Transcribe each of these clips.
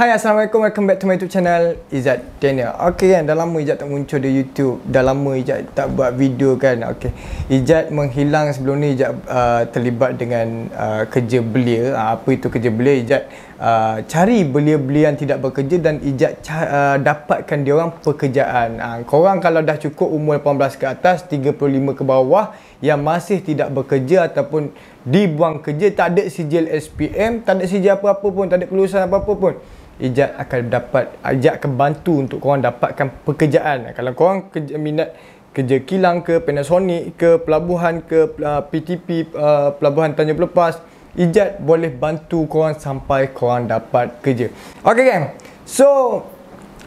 Hai Assalamualaikum Welcome back to my YouTube channel Izzat Daniel Ok kan dah lama Izzat tak muncul di YouTube Dah lama Izzat tak buat video kan Ok Izzat menghilang sebelum ni Izzat uh, terlibat dengan uh, kerja belia uh, Apa itu kerja belia Izzat uh, cari belia-belia yang tidak bekerja Dan Ijat uh, dapatkan dia orang pekerjaan uh, Korang kalau dah cukup umur 18 ke atas 35 ke bawah Yang masih tidak bekerja Ataupun dibuang kerja Tak ada sijil SPM Tak ada sijil apa-apa pun Tak ada kelulusan apa-apa pun Ijat akan dapat ajak akan bantu untuk korang dapatkan pekerjaan Kalau korang kerja, minat kerja kilang ke Panasonic ke pelabuhan ke uh, PTP uh, pelabuhan Tanjung Pelepas Ijat boleh bantu korang sampai korang dapat kerja Okay gang So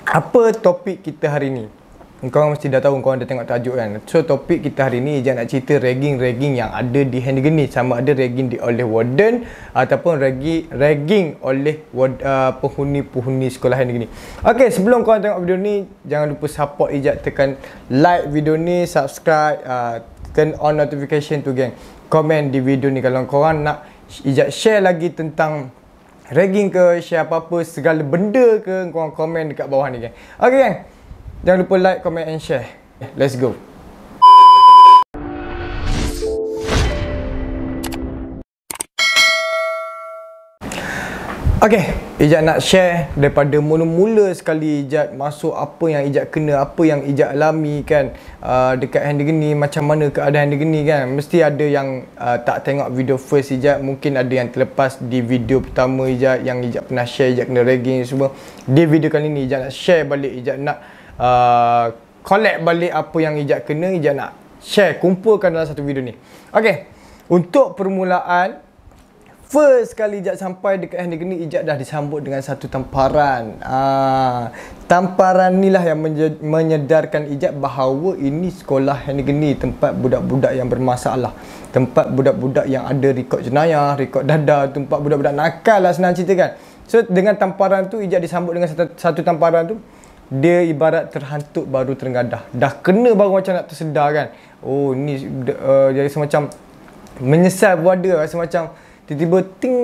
apa topik kita hari ni? Kau Korang mesti dah tahu kau Korang dah tengok tajuk kan So topik kita hari ni Ijan nak cerita Ragging-ragging yang ada Di handgun ni Sama ada ragging di oleh warden Ataupun ragging, ragging oleh ward, uh, Penghuni-penghuni sekolah handgun ni Okay sebelum korang tengok video ni Jangan lupa support Ijan Tekan like video ni Subscribe uh, Turn on notification tu geng Comment di video ni Kalau korang nak Ijan share lagi tentang Ragging ke Share apa-apa Segala benda ke Korang komen dekat bawah ni geng Okay geng Jangan lupa like, comment and share. Let's go. Okay, Ijat nak share daripada mula-mula sekali Ijat masuk apa yang Ijat kena, apa yang Ijat alami kan uh, dekat handle gini, macam mana keadaan handle gini kan mesti ada yang uh, tak tengok video first Ijat mungkin ada yang terlepas di video pertama Ijat yang Ijat pernah share, Ijat kena ragging semua di video kali ni Ijat nak share balik Ijat nak Uh, collect balik apa yang hijab kena hijab nak share kumpulkan dalam satu video ni okey untuk permulaan First sekali hijab sampai dekat handi gini hijab dah disambut dengan satu tamparan ah, Tamparan inilah yang menyedarkan hijab bahawa ini sekolah handi gini Tempat budak-budak yang bermasalah Tempat budak-budak yang ada rekod jenayah, rekod dada, tempat budak-budak nakal lah senang cerita kan So dengan tamparan tu hijab disambut dengan satu, satu tamparan tu dia ibarat terhantuk baru terengadah dah kena baru macam nak tersedar kan oh ni uh, jadi semacam menyesal buat dia rasa macam tiba-tiba ting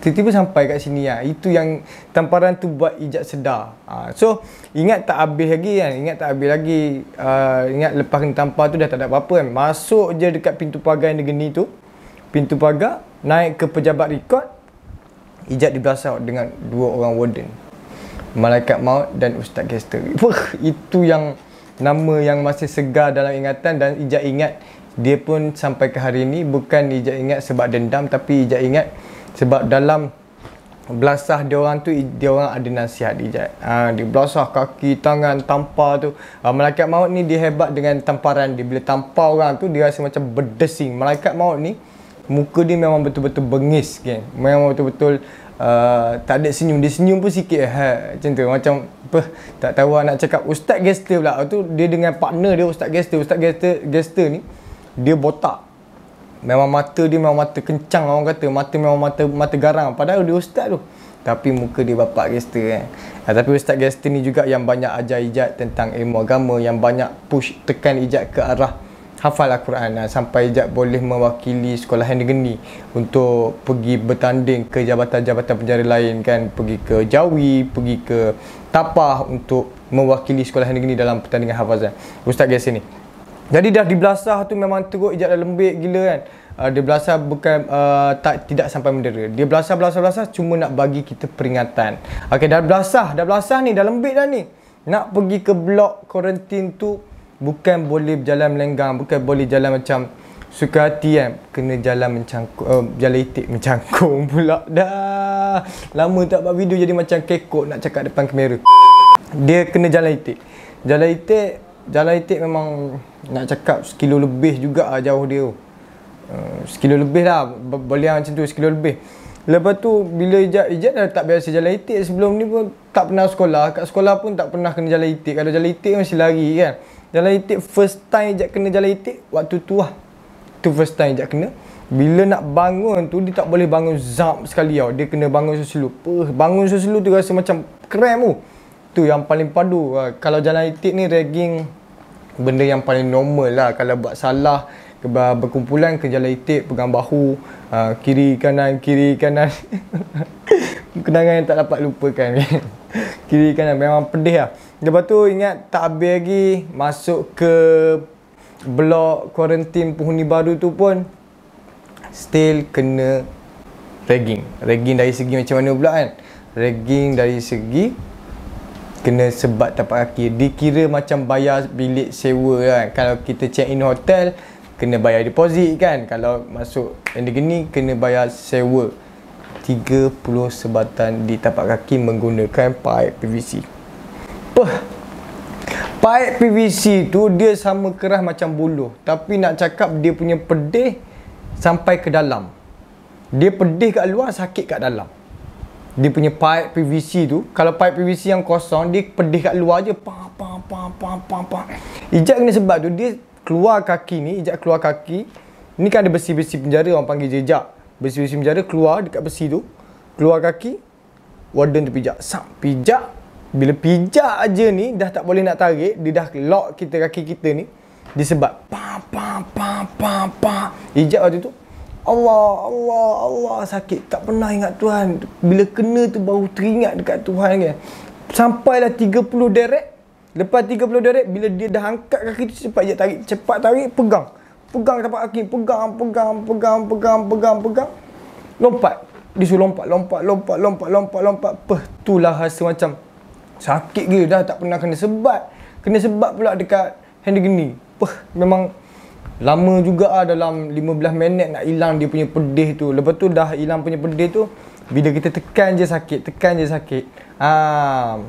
tiba-tiba sampai kat sini ya. itu yang tamparan tu buat ijak sedar ha, so ingat tak habis lagi kan ingat tak habis lagi uh, ingat lepas kena tampar tu dah tak ada apa-apa kan masuk je dekat pintu pagar yang negeri tu pintu pagar naik ke pejabat rekod ijak dibelasak dengan dua orang warden Malaikat Maut dan Ustaz Gester. Wah, itu yang nama yang masih segar dalam ingatan dan Ijak ingat dia pun sampai ke hari ini bukan Ijak ingat sebab dendam tapi Ijak ingat sebab dalam belasah dia orang tu dia orang ada nasihat dia. Ha, dia belasah kaki tangan tampar tu. Ha, malaikat maut ni dia hebat dengan tamparan dia. Bila tampar orang tu dia rasa macam berdesing. Malaikat maut ni muka dia memang betul-betul bengis kan. Memang betul-betul Eh, tak ada senyum dia senyum pun sikit ha macam tu macam apa tak tahu lah nak cakap ustaz gester pula tu dia dengan partner dia ustaz gester ustaz gester gester ni dia botak memang mata dia memang mata kencang orang kata mata memang mata mata garang padahal dia ustaz tu tapi muka dia bapak gester kan eh. ha, tapi ustaz gester ni juga yang banyak ajar ijat tentang ilmu agama yang banyak push tekan ijat ke arah hafal Al-Quran lah, sampai jap boleh mewakili sekolah yang negeri untuk pergi bertanding ke jabatan-jabatan penjara lain kan pergi ke Jawi pergi ke Tapah untuk mewakili sekolah negeri dalam pertandingan hafazan Ustaz Gaya sini jadi dah di belasah tu memang teruk ijak dah lembik gila kan uh, dia belasah bukan uh, tak tidak sampai mendera dia belasah belasah belasah cuma nak bagi kita peringatan okey dah belasah dah belasah ni dah lembik dah ni nak pergi ke blok kuarantin tu bukan boleh berjalan melenggang bukan boleh jalan macam suka hati kan kena jalan mencangkung uh, eh, jalan itik mencangkung pula dah lama tak buat video jadi macam kekok nak cakap depan kamera dia kena jalan itik jalan itik jalan itik memang nak cakap sekilo lebih juga lah jauh dia tu uh, eh, sekilo lebih lah boleh lah macam tu sekilo lebih lepas tu bila ijat ijat dah tak biasa jalan itik sebelum ni pun tak pernah sekolah kat sekolah pun tak pernah kena jalan itik kalau jalan itik mesti lari kan jalan itik first time ejak kena jalan itik waktu tu lah tu first time ejak kena bila nak bangun tu dia tak boleh bangun zap sekali tau dia kena bangun sesilu bangun sesilu tu rasa macam krem tu tu yang paling padu ah, kalau jalan itik ni ragging benda yang paling normal lah kalau buat salah berkumpulan ke jalan itik pegang bahu ah, kiri kanan kiri kanan kenangan yang tak dapat lupakan kiri kanan memang pedih lah Lepas tu ingat tak habis lagi masuk ke blok kuarantin penghuni baru tu pun still kena ragging. Ragging dari segi macam mana pula kan? Ragging dari segi kena sebat tapak kaki. Dikira macam bayar bilik sewa kan. Kalau kita check in hotel kena bayar deposit kan. Kalau masuk yang gini kena bayar sewa 30 sebatan di tapak kaki menggunakan pipe PVC. Peh. paik PVC tu dia sama keras macam buluh Tapi nak cakap dia punya pedih sampai ke dalam Dia pedih kat luar sakit kat dalam Dia punya paik PVC tu Kalau paik PVC yang kosong dia pedih kat luar je pa, pa, pa, pa, pa, pa. Ijat kena sebab tu dia keluar kaki ni Ijat keluar kaki Ni kan ada besi-besi penjara orang panggil jejak Besi-besi penjara keluar dekat besi tu Keluar kaki Warden tu pijak Sam, Pijak bila pijak aja ni dah tak boleh nak tarik dia dah lock kita kaki kita ni disebab pa pa pa pa pa hijab waktu tu Allah Allah Allah sakit tak pernah ingat Tuhan bila kena tu baru teringat dekat Tuhan kan sampailah 30 derek lepas 30 derek bila dia dah angkat kaki tu cepat je tarik cepat tarik pegang pegang tapak kaki pegang pegang pegang pegang pegang pegang lompat disuruh lompat lompat lompat lompat lompat lompat peh tulah rasa macam Sakit gila dah tak pernah kena sebat Kena sebat pula dekat handle gini Puh, Memang lama juga ah dalam 15 minit nak hilang dia punya pedih tu Lepas tu dah hilang punya pedih tu Bila kita tekan je sakit, tekan je sakit um.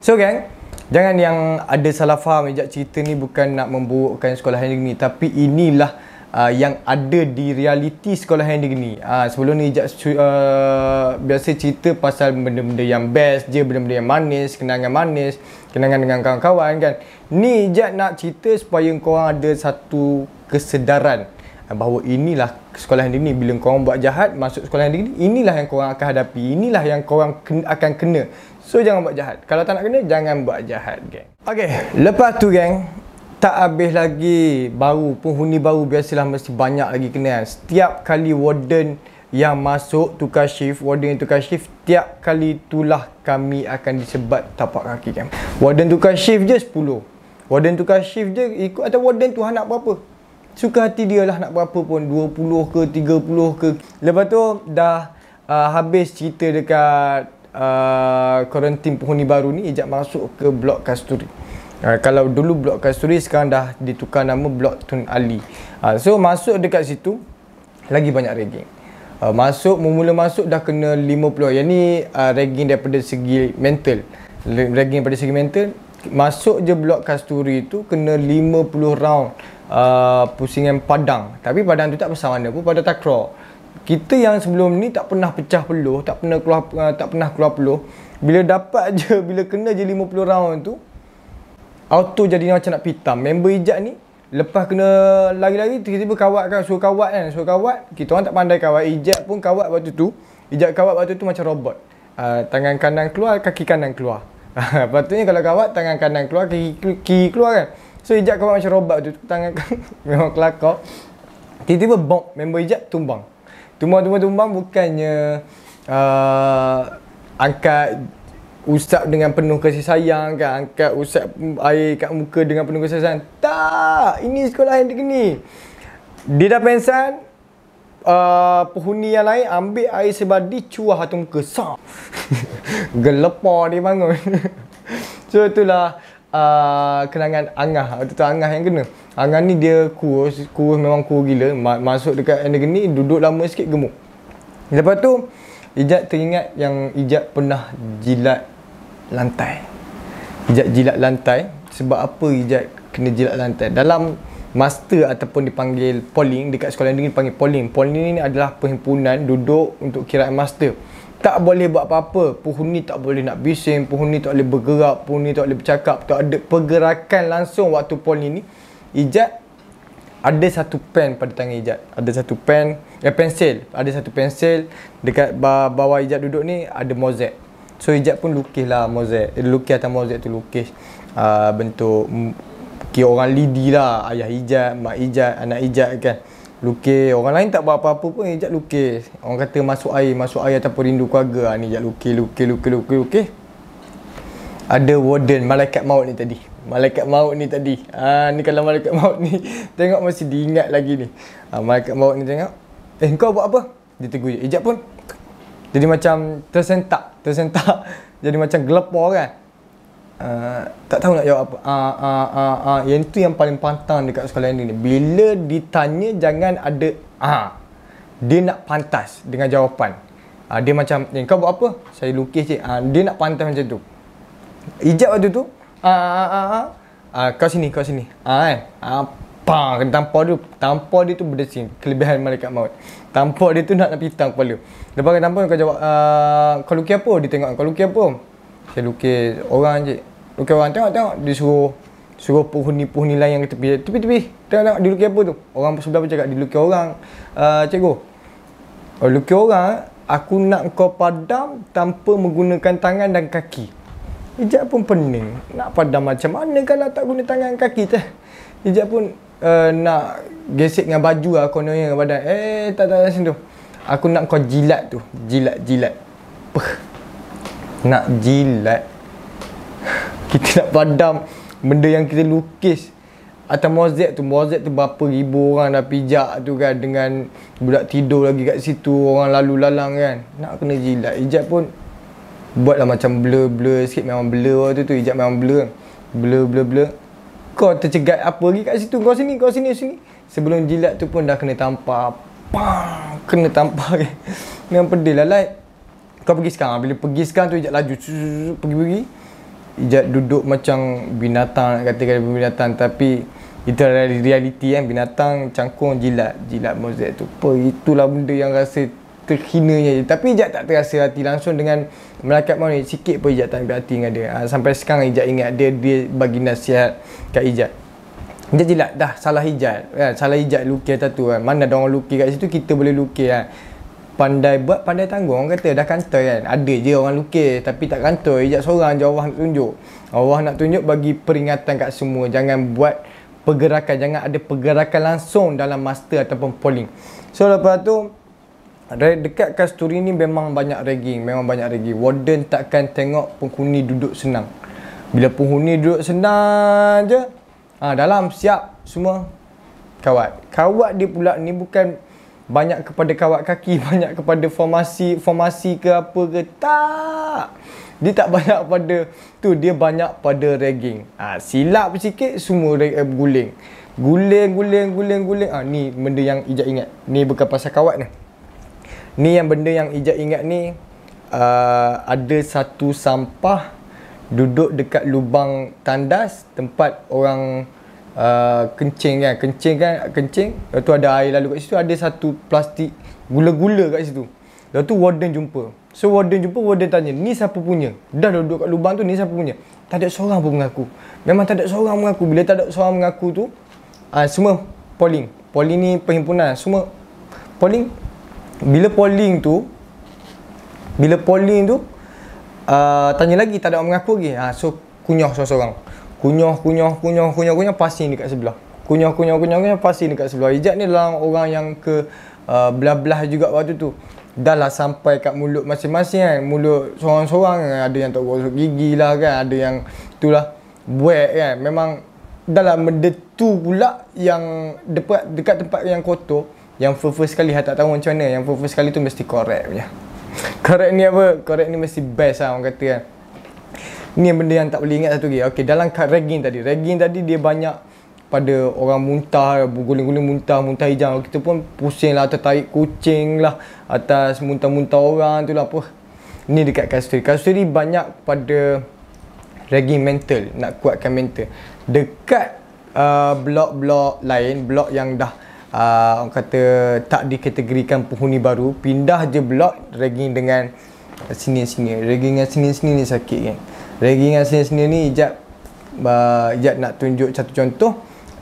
So gang, jangan yang ada salah faham Ejak cerita ni bukan nak memburukkan sekolah handle gini Tapi inilah uh, yang ada di realiti sekolah handling ni. Uh, sebelum ni uh, biasa cerita pasal benda-benda yang best je, benda-benda yang manis, kenangan manis, kenangan dengan kawan-kawan kan. Ni jad nak cerita supaya korang ada satu kesedaran ah, bahawa inilah sekolah handling ni bila korang buat jahat masuk sekolah handling ni inilah yang korang akan hadapi inilah yang korang ken- akan kena so jangan buat jahat kalau tak nak kena jangan buat jahat geng okey lepas tu geng tak habis lagi baru penghuni baru biasalah mesti banyak lagi kena kan setiap kali warden yang masuk tukar shift warden yang tukar shift tiap kali itulah kami akan disebat tapak kaki kan warden tukar shift je 10 warden tukar shift je ikut atau warden tu nak berapa suka hati dia lah nak berapa pun 20 ke 30 ke lepas tu dah uh, habis cerita dekat uh, quarantine penghuni baru ni ejak masuk ke blok kasturi Ha, kalau dulu blok Kasturi sekarang dah ditukar nama blok Tun Ali. Uh, so masuk dekat situ lagi banyak ragging. Uh, masuk mula-mula masuk dah kena 50. Yang ni uh, ragging daripada segi mental. Ragging daripada segi mental masuk je blok Kasturi tu kena 50 round uh, pusingan padang. Tapi padang tu tak pasal mana pun pada takraw. Kita yang sebelum ni tak pernah pecah peluh, tak pernah keluar tak pernah keluar peluh. Bila dapat je bila kena je 50 round tu auto jadi macam nak pitam member hijab ni lepas kena lari-lari tiba-tiba kawat kan suruh kawat kan suruh kawat kita orang tak pandai kawat hijab pun kawat waktu tu hijab kawat waktu tu macam robot uh, tangan kanan keluar kaki kanan keluar patutnya kalau kawat tangan kanan keluar kaki kiri keluar kan so hijab kawat macam robot tu tangan kan memang kelakar tiba-tiba bom member hijab tumbang tumbang-tumbang tumbang bukannya uh, angkat Ustaz dengan penuh kasih sayang kan Angkat Ustaz air kat muka dengan penuh kasih sayang Tak Ini sekolah yang begini Dia dah pensan uh, Penghuni yang lain ambil air sebadi Cuah atau muka Sah Gelepar dia bangun So itulah uh, Kenangan Angah Itu Angah yang kena Angah ni dia kurus Kurus memang kurus gila Masuk dekat yang ni Duduk lama sikit gemuk Lepas tu Ijat teringat yang Ijat pernah jilat lantai hijab jilat lantai sebab apa hijab kena jilat lantai dalam master ataupun dipanggil polling dekat sekolah negeri dipanggil polling polling ni adalah perhimpunan duduk untuk kiraan master tak boleh buat apa-apa penghuni tak boleh nak bising penghuni tak boleh bergerak penghuni tak boleh bercakap tak ada pergerakan langsung waktu polling ni hijab ada satu pen pada tangan hijab ada satu pen eh pensel ada satu pensel dekat bawah hijab duduk ni ada mozek So hijab pun lukis lah mozaik eh, Lukis atas mozaik tu lukis uh, Bentuk Kira orang lidi lah Ayah hijab, mak hijab, anak hijab kan Lukis Orang lain tak buat apa-apa pun hijab lukis Orang kata masuk air Masuk air ataupun rindu keluarga lah. Ni hijab lukis, lukis, lukis, lukis, lukis ada warden malaikat maut ni tadi malaikat maut ni tadi ha, ni kalau malaikat maut ni tengok masih diingat lagi ni ha, malaikat maut ni tengok eh kau buat apa dia tegur je hijab pun jadi macam tersentak, tersentak. Jadi macam gelepor kan. Uh, tak tahu nak jawab apa. Uh, uh, uh, uh. Yang itu yang paling pantang dekat sekolah ini. Bila ditanya jangan ada ah. Uh. Dia nak pantas dengan jawapan. Uh, dia macam, eh, kau buat apa? Saya lukis cik. Uh, dia nak pantas macam tu. Ijab waktu tu. Uh, uh, uh, uh. Uh, kau sini, kau sini. Uh, eh. uh, pang tampar dia tampar dia tu berdesin kelebihan malaikat maut tampar dia tu nak nak pitang kepala lepas kau tampar kau jawab ah, kau lukis apa dia tengok kau lukis apa saya lukis orang je lukis orang tengok tengok dia suruh suruh penghuni-penghuni lain yang tepi tepi tepi tengok tengok dia lukis apa tu orang sebelah pun cakap dia lukis orang uh, cikgu kau oh, lukis orang aku nak kau padam tanpa menggunakan tangan dan kaki Ijat pun pening Nak padam macam mana kalau tak guna tangan kaki teh Ijat pun uh, nak gesek dengan baju lah kononnya badan eh tak tak macam tu aku nak kau jilat tu jilat jilat Puh. nak jilat kita nak padam benda yang kita lukis atau mozek tu mozek tu berapa ribu orang dah pijak tu kan dengan budak tidur lagi kat situ orang lalu lalang kan nak kena jilat ijat pun buatlah macam blur blur sikit memang blur waktu tu ijat memang blur blur blur blur kau tercegat apa lagi kat situ kau sini kau sini sini sebelum jilat tu pun dah kena tampar pang kena tampar memang pedih lah like kau pergi sekarang bila pergi sekarang tu ijat laju pergi pergi ijat duduk macam binatang nak kata kata binatang tapi itu adalah realiti kan binatang cangkung jilat jilat mozek tu apa itulah benda yang rasa terhinanya je tapi Ijat tak terasa hati langsung dengan melakat mana sikit pun Ijat tak ambil hati dengan dia ha, sampai sekarang Ijat ingat dia dia bagi nasihat kat Ijat Ijat jelak dah salah Ijat kan? salah Ijat lukis atas tu kan? mana dia orang lukis kat situ kita boleh lukis kan? pandai buat pandai tanggung orang kata dah kantor kan ada je orang lukis tapi tak kantor Ijat seorang je Allah nak tunjuk Allah nak tunjuk bagi peringatan kat semua jangan buat pergerakan jangan ada pergerakan langsung dalam master ataupun polling so lepas tu Dekat kasturi ni memang banyak ragging Memang banyak ragging Warden takkan tengok penghuni duduk senang Bila penghuni duduk senang je ha, Dalam siap semua Kawat Kawat dia pula ni bukan Banyak kepada kawat kaki Banyak kepada formasi Formasi ke apa ke Tak Dia tak banyak pada Tu dia banyak pada ragging ha, Silap sikit semua reg, eh, guling Guling guling guling guling ha, Ni benda yang ijak ingat Ni bukan pasal kawat ni ni yang benda yang Ijat ingat ni uh, ada satu sampah duduk dekat lubang tandas tempat orang uh, kencing kan kencing kan kencing lepas tu ada air lalu kat situ ada satu plastik gula-gula kat situ lepas tu warden jumpa so warden jumpa warden tanya ni siapa punya dah duduk kat lubang tu ni siapa punya tak ada seorang pun mengaku memang tak ada seorang mengaku bila tak ada seorang mengaku tu uh, semua polling polling ni perhimpunan semua polling bila polling tu Bila polling tu uh, Tanya lagi tak ada orang mengaku lagi ha, So kunyah seorang-seorang Kunyah, kunyah, kunyah, kunyah, kunyah Pasti ni dekat sebelah Kunyah, kunyah, kunyah, kunyah Pasti ni dekat sebelah Ijat ni dalam orang yang ke uh, Belah-belah juga waktu tu Dah lah sampai kat mulut masing-masing kan Mulut seorang-seorang kan Ada yang tak gosok gigi lah kan Ada yang tu lah Buat kan Memang Dah lah benda pula Yang dekat, dekat tempat yang kotor yang first, first sekali ha, tak tahu macam mana yang first, first sekali tu mesti correct punya correct ni apa correct ni mesti best lah orang kata kan ni benda yang tak boleh ingat satu lagi okay, dalam ragging tadi ragging tadi dia banyak pada orang muntah guling-guling muntah muntah hijau kita pun pusing lah atau tertarik kucing lah atas muntah-muntah orang tu lah apa ni dekat kasturi kasturi banyak pada ragging mental nak kuatkan mental dekat uh, blok-blok lain blok yang dah uh, orang kata tak dikategorikan penghuni baru pindah je blok ragging dengan sini-sini ragging dengan sini-sini ni sakit kan ragging dengan sini-sini ni ijab uh, ijab nak tunjuk satu contoh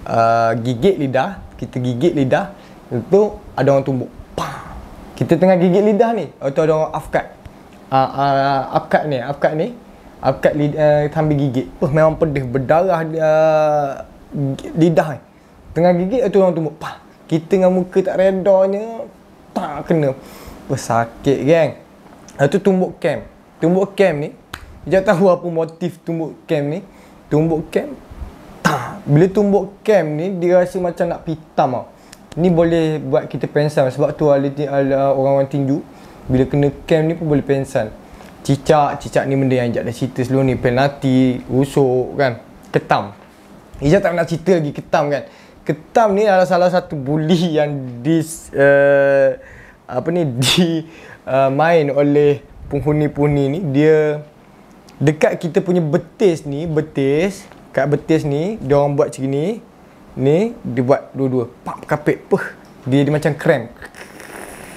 uh, gigit lidah kita gigit lidah itu ada orang tumbuk Pah! kita tengah gigit lidah ni atau ada orang afkat uh, uh, afkat ni afkat ni afkat lidah uh, sambil gigit uh, memang pedih berdarah uh, lidah tengah gigit atau orang tumbuk Pah! Kita dengan muka tak redanya Tak kena Bersakit geng Lepas tu tumbuk cam, Tumbuk cam ni Dia tahu apa motif tumbuk cam ni Tumbuk cam Tak Bila tumbuk cam ni Dia rasa macam nak pitam tau Ni boleh buat kita pensan Sebab tu ahli, ahli, orang-orang tinju Bila kena cam ni pun boleh pensan Cicak Cicak ni benda yang Ijat dah cerita sebelum ni Penalti Rusuk kan Ketam Ijat tak nak cerita lagi ketam kan ketam ni adalah salah satu buli yang di uh, apa ni di uh, main oleh penghuni-penghuni ni dia dekat kita punya betis ni betis kat betis ni dia orang buat macam ni ni dia buat dua-dua pak kapit peh dia, dia macam krem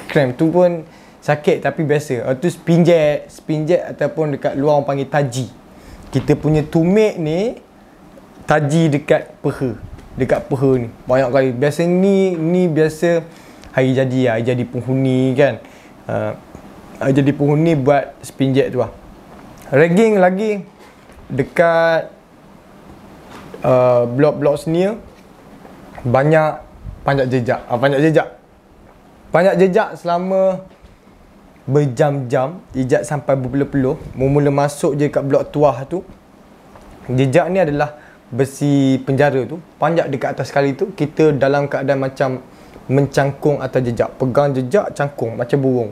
krem tu pun sakit tapi biasa atau spinjet spinjet ataupun dekat luar orang panggil taji kita punya tumit ni taji dekat peha dekat Perha ni banyak kali biasa ni ni biasa hari jadi lah hari jadi penghuni kan uh, hari jadi penghuni buat spinjet tu lah ragging lagi dekat uh, blok-blok senior banyak panjat jejak uh, ah, panjat jejak panjat jejak selama berjam-jam jejak sampai berpuluh-puluh mula-mula masuk je kat blok tuah tu jejak ni adalah besi penjara tu panjat dekat atas sekali tu kita dalam keadaan macam mencangkung atau jejak pegang jejak cangkung macam burung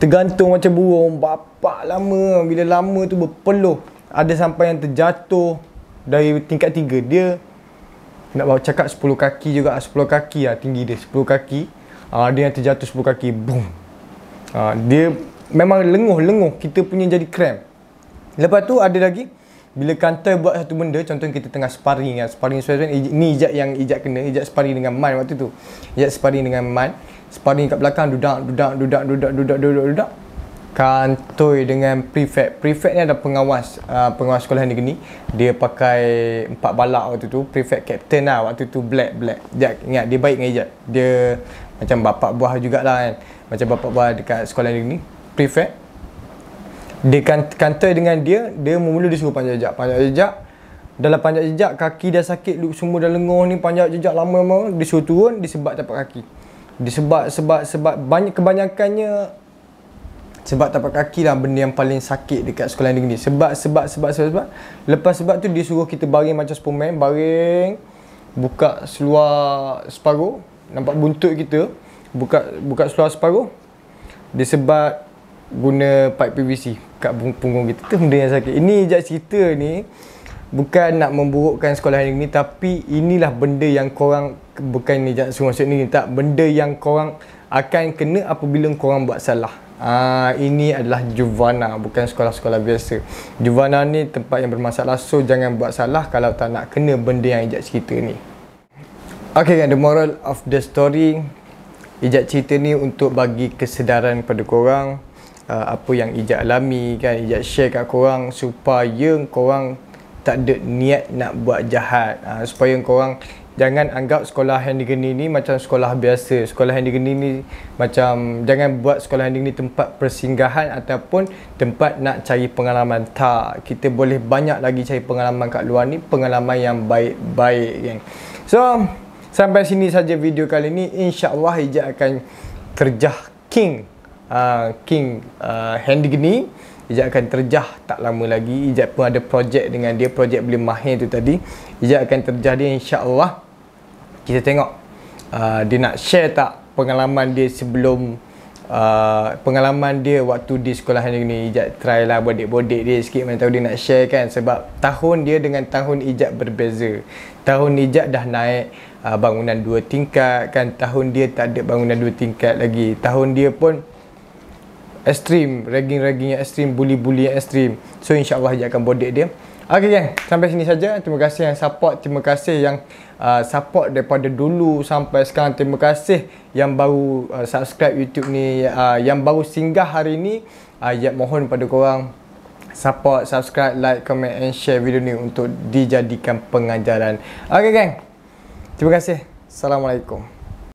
tergantung macam burung bapak lama bila lama tu berpeluh ada sampai yang terjatuh dari tingkat tiga dia nak bawa cakap sepuluh kaki juga ah, sepuluh kaki lah tinggi dia sepuluh kaki ah, ada yang terjatuh sepuluh kaki boom ah, dia memang lenguh-lenguh kita punya jadi krem lepas tu ada lagi bila kantor buat satu benda contoh kita tengah sparring ya, dengan sparring sparring ni ijak yang ijak kena ijak sparring dengan man waktu tu ijak sparring dengan man sparring kat belakang dudak dudak dudak dudak dudak dudak dudak kantoi dengan prefect prefect ni ada pengawas uh, pengawas sekolah negeri ni dia pakai empat balak waktu tu prefect captain lah waktu tu black black jak ingat dia baik dengan ijak dia macam bapak buah jugaklah kan macam bapak buah dekat sekolah negeri ni prefect dia kan, kantor dengan dia dia mula disuruh panjat jejak panjat jejak dalam panjat jejak kaki dah sakit semua dah lenguh ni panjat jejak lama-lama disuruh turun disebab tapak kaki disebab sebab sebab banyak kebanyakannya sebab tapak kaki lah benda yang paling sakit dekat sekolah negeri ni sebab sebab sebab sebab sebab lepas sebab tu disuruh kita baring macam superman baring buka seluar separuh nampak buntut kita buka buka seluar separuh disebab guna pipe PVC kat punggung kita tu benda yang sakit ini je cerita ni bukan nak memburukkan sekolah hari ni tapi inilah benda yang korang bukan ni jangan semua maksud ni tak benda yang korang akan kena apabila korang buat salah Ah uh, ini adalah Juvana bukan sekolah-sekolah biasa. Juvana ni tempat yang bermasalah so jangan buat salah kalau tak nak kena benda yang ejak cerita ni. Okay kan the moral of the story ejak cerita ni untuk bagi kesedaran pada korang uh, apa yang Ijat alami kan Ijat share kat korang supaya korang tak ada niat nak buat jahat uh, supaya korang jangan anggap sekolah handling ni macam sekolah biasa sekolah handling ni macam jangan buat sekolah handling ni tempat persinggahan ataupun tempat nak cari pengalaman tak kita boleh banyak lagi cari pengalaman kat luar ni pengalaman yang baik-baik kan so sampai sini saja video kali ini. insyaallah hijab akan kerja king uh, King uh, ah, Handy gini, Ijat akan terjah tak lama lagi Ijat pun ada projek dengan dia Projek beli mahir tu tadi Ijat akan terjah dia Allah Kita tengok uh, Dia nak share tak pengalaman dia sebelum Uh, pengalaman dia waktu di sekolah hari ni Ijat try lah bodek-bodek dia sikit Mana tahu dia nak share kan Sebab tahun dia dengan tahun Ijat berbeza Tahun Ijat dah naik uh, bangunan dua tingkat kan Tahun dia tak ada bangunan dua tingkat lagi Tahun dia pun ekstrim ragging-ragging yang ekstrim bully-bully yang ekstrim so insyaAllah dia akan bodek dia Okay gang, sampai sini saja. Terima kasih yang support, terima kasih yang uh, support daripada dulu sampai sekarang. Terima kasih yang baru uh, subscribe YouTube ni, uh, yang baru singgah hari ni. Uh, ya mohon pada korang support, subscribe, like, comment and share video ni untuk dijadikan pengajaran. Okay gang. Terima kasih. Assalamualaikum.